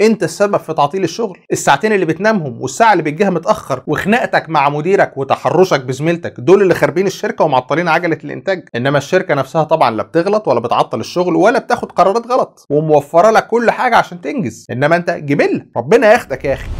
انت السبب في تعطيل الشغل الساعتين اللي بتنامهم والساعه اللي بتجيها متاخر وخناقتك مع مديرك وتحرشك بزميلتك دول اللي خاربين الشركه ومعطلين عجله الانتاج انما الشركه نفسها طبعا لا بتغلط ولا بتعطل الشغل ولا بتاخد قرارات غلط وموفره لك كل حاجه عشان تنجز انما انت جبله ربنا ياخدك يا اخي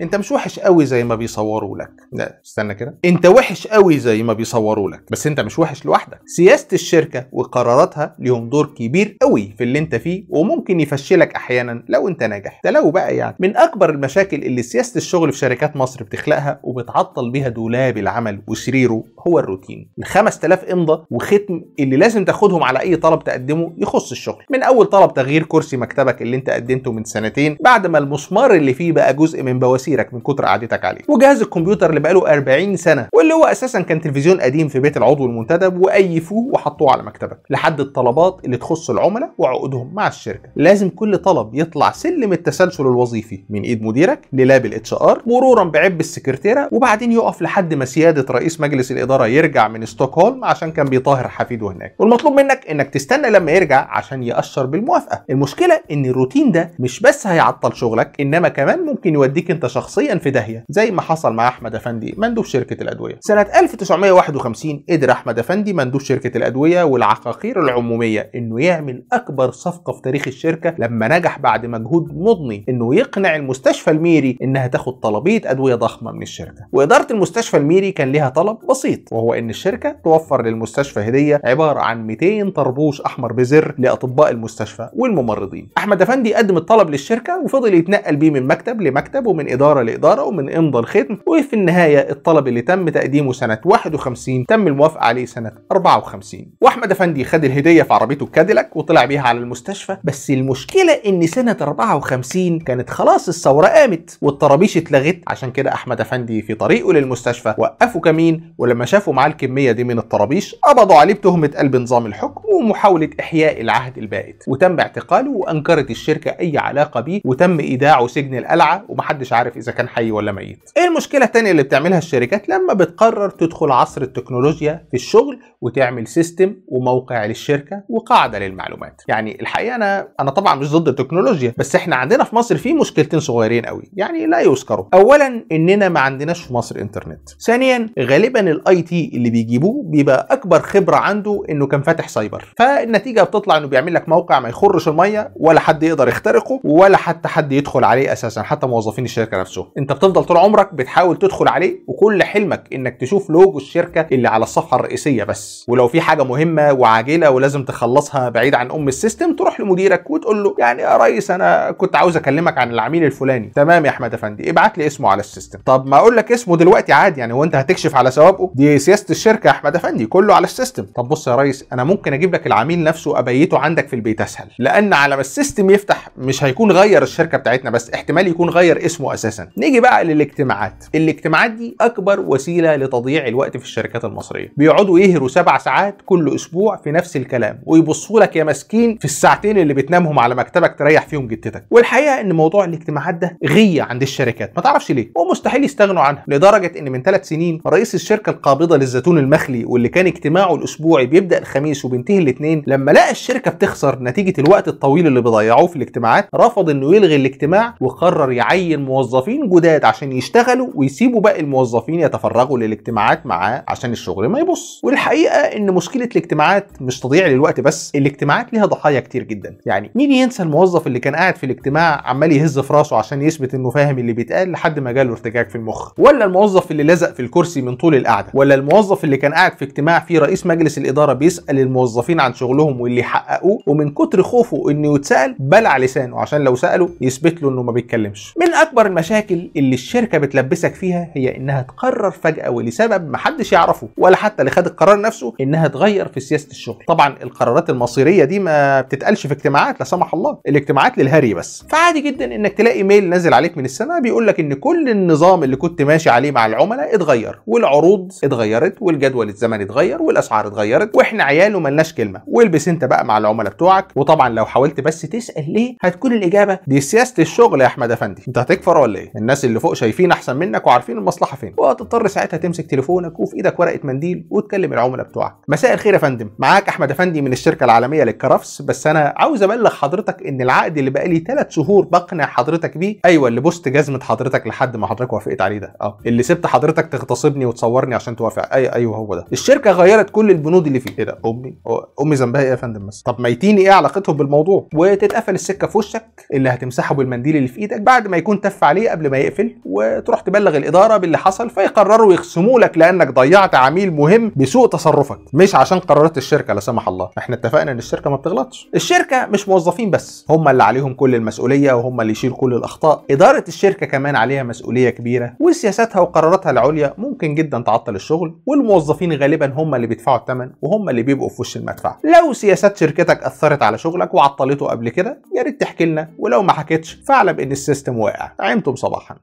انت مش وحش قوي زي ما بيصوروا لك لا استنى كده انت وحش قوي زي ما بيصوروا لك بس انت مش وحش لوحدك سياسه الشركه وقراراتها ليهم دور كبير قوي في اللي انت فيه وممكن يفشلك احيانا لو انت ناجح ده لو بقى يعني من اكبر المشاكل اللي سياسه الشغل في شركات مصر بتخلقها وبتعطل بيها دولاب العمل وسريره هو الروتين ال 5000 امضه وختم اللي لازم تاخدهم على اي طلب تقدمه يخص الشغل من اول طلب تغيير كرسي مكتبك اللي انت قدمته من سنتين بعد ما المسمار اللي فيه بقى جزء من بواسير مسيرك من كتر قعدتك عليه وجهاز الكمبيوتر اللي بقاله 40 سنه واللي هو اساسا كان تلفزيون قديم في بيت العضو المنتدب وايفوه وحطوه على مكتبك لحد الطلبات اللي تخص العملاء وعقودهم مع الشركه لازم كل طلب يطلع سلم التسلسل الوظيفي من ايد مديرك للاب الاتش ار مرورا بعب السكرتيره وبعدين يقف لحد ما سياده رئيس مجلس الاداره يرجع من ستوكهولم عشان كان بيطاهر حفيده هناك والمطلوب منك انك تستنى لما يرجع عشان يأشر بالموافقه المشكله ان الروتين ده مش بس هيعطل شغلك انما كمان ممكن يوديك انت شخصيا في داهيه زي ما حصل مع احمد افندي مندوب شركه الادويه سنه 1951 قدر احمد افندي مندوب شركه الادويه والعقاقير العموميه انه يعمل اكبر صفقه في تاريخ الشركه لما نجح بعد مجهود مضني انه يقنع المستشفى الميري انها تاخد طلبيه ادويه ضخمه من الشركه واداره المستشفى الميري كان لها طلب بسيط وهو ان الشركه توفر للمستشفى هديه عباره عن 200 طربوش احمر بزر لاطباء المستشفى والممرضين احمد افندي قدم الطلب للشركه وفضل يتنقل بيه من مكتب لمكتب ومن اداره إدارة لإدارة ومن إمضى الختم وفي النهاية الطلب اللي تم تقديمه سنة 51 تم الموافقة عليه سنة 54 وأحمد أفندي خد الهدية في عربيته كاديلاك وطلع بيها على المستشفى بس المشكلة إن سنة 54 كانت خلاص الثورة قامت والطرابيش اتلغت عشان كده أحمد أفندي في طريقه للمستشفى وقفوا كمين ولما شافوا معاه الكمية دي من الطرابيش قبضوا عليه بتهمة قلب نظام الحكم ومحاولة إحياء العهد البائد وتم اعتقاله وأنكرت الشركة أي علاقة بيه وتم إيداعه سجن القلعة ومحدش عارف اذا كان حي ولا ميت ايه المشكله الثانيه اللي بتعملها الشركات لما بتقرر تدخل عصر التكنولوجيا في الشغل وتعمل سيستم وموقع للشركه وقاعده للمعلومات يعني الحقيقه انا انا طبعا مش ضد التكنولوجيا بس احنا عندنا في مصر في مشكلتين صغيرين قوي يعني لا يذكروا اولا اننا ما عندناش في مصر انترنت ثانيا غالبا الاي تي اللي بيجيبوه بيبقى اكبر خبره عنده انه كان فاتح سايبر فالنتيجه بتطلع انه بيعمل لك موقع ما يخرش الميه ولا حد يقدر يخترقه ولا حتى حد يدخل عليه اساسا حتى موظفين الشركه نفسه انت بتفضل طول عمرك بتحاول تدخل عليه وكل حلمك انك تشوف لوجو الشركه اللي على الصفحه الرئيسيه بس ولو في حاجه مهمه وعاجله ولازم تخلصها بعيد عن ام السيستم تروح لمديرك وتقول له يعني يا ريس انا كنت عاوز اكلمك عن العميل الفلاني تمام يا احمد افندي ابعت لي اسمه على السيستم طب ما اقول لك اسمه دلوقتي عادي يعني هو انت هتكشف على سوابقه دي سياسه الشركه يا احمد افندي كله على السيستم طب بص يا ريس انا ممكن اجيب لك العميل نفسه ابيته عندك في البيت اسهل لان على ما السيستم يفتح مش هيكون غير الشركه بتاعتنا بس احتمال يكون غير اسمه اساسا اساسا نيجي بقى للاجتماعات الاجتماعات دي اكبر وسيله لتضييع الوقت في الشركات المصريه بيقعدوا يهروا سبع ساعات كل اسبوع في نفس الكلام ويبصوا لك يا مسكين في الساعتين اللي بتنامهم على مكتبك تريح فيهم جدتك والحقيقه ان موضوع الاجتماعات ده غيه عند الشركات ما تعرفش ليه ومستحيل يستغنوا عنها لدرجه ان من ثلاث سنين رئيس الشركه القابضه للزيتون المخلي واللي كان اجتماعه الاسبوعي بيبدا الخميس وبينتهي الاثنين لما لقى الشركه بتخسر نتيجه الوقت الطويل اللي بيضيعوه في الاجتماعات رفض انه يلغي الاجتماع وقرر يعين موظف موظفين جداد عشان يشتغلوا ويسيبوا باقي الموظفين يتفرغوا للاجتماعات معاه عشان الشغل ما يبص والحقيقه ان مشكله الاجتماعات مش تضيع للوقت بس الاجتماعات ليها ضحايا كتير جدا يعني مين ينسى الموظف اللي كان قاعد في الاجتماع عمال يهز في راسه عشان يثبت انه فاهم اللي بيتقال لحد ما جاله ارتجاج في المخ ولا الموظف اللي لزق في الكرسي من طول القعده ولا الموظف اللي كان قاعد في اجتماع فيه رئيس مجلس الاداره بيسال الموظفين عن شغلهم واللي حققوه ومن كتر خوفه انه يتسال بلع لسانه عشان لو ساله يثبت له انه ما بيتكلمش من اكبر المشاكل المشاكل اللي الشركة بتلبسك فيها هي إنها تقرر فجأة ولسبب محدش يعرفه ولا حتى اللي خد القرار نفسه إنها تغير في سياسة الشغل طبعا القرارات المصيرية دي ما بتتقالش في اجتماعات لا سمح الله الاجتماعات للهري بس فعادي جدا إنك تلاقي ميل نازل عليك من السماء بيقول لك إن كل النظام اللي كنت ماشي عليه مع العملاء اتغير والعروض اتغيرت والجدول الزمني اتغير والأسعار اتغيرت وإحنا عيال وملناش كلمة والبس أنت بقى مع العملاء بتوعك وطبعا لو حاولت بس تسأل ليه هتكون الإجابة دي سياسة الشغل يا أحمد أفندي أنت هتكفر ولا ولا ايه الناس اللي فوق شايفين احسن منك وعارفين المصلحه فين وهتضطر ساعتها تمسك تليفونك وفي ايدك ورقه منديل وتكلم العملاء بتوعك مساء الخير يا فندم معاك احمد افندي من الشركه العالميه للكرفس بس انا عاوز ابلغ حضرتك ان العقد اللي بقالي ثلاث شهور بقنع حضرتك بيه ايوه اللي بوست جزمه حضرتك لحد ما حضرتك وافقت عليه ده اه اللي سبت حضرتك تغتصبني وتصورني عشان توافق اي ايوه هو ده الشركه غيرت كل البنود اللي فيه ايه ده امي امي ذنبها ايه يا فندم بس طب ميتيني ايه علاقتهم بالموضوع وتتقفل السكه في وشك اللي هتمسحه بالمنديل اللي في ايدك بعد ما يكون تف عليه شويه قبل ما يقفل وتروح تبلغ الاداره باللي حصل فيقرروا يخصموا لك لانك ضيعت عميل مهم بسوء تصرفك مش عشان قرارات الشركه لا سمح الله احنا اتفقنا ان الشركه ما بتغلطش الشركه مش موظفين بس هم اللي عليهم كل المسؤوليه وهم اللي يشيل كل الاخطاء اداره الشركه كمان عليها مسؤوليه كبيره وسياساتها وقراراتها العليا ممكن جدا تعطل الشغل والموظفين غالبا هم اللي بيدفعوا الثمن وهم اللي بيبقوا في وش المدفع لو سياسات شركتك اثرت على شغلك وعطلته قبل كده يا ريت تحكي لنا ولو ما حكيتش فاعلم ان السيستم واقع عينته صباحا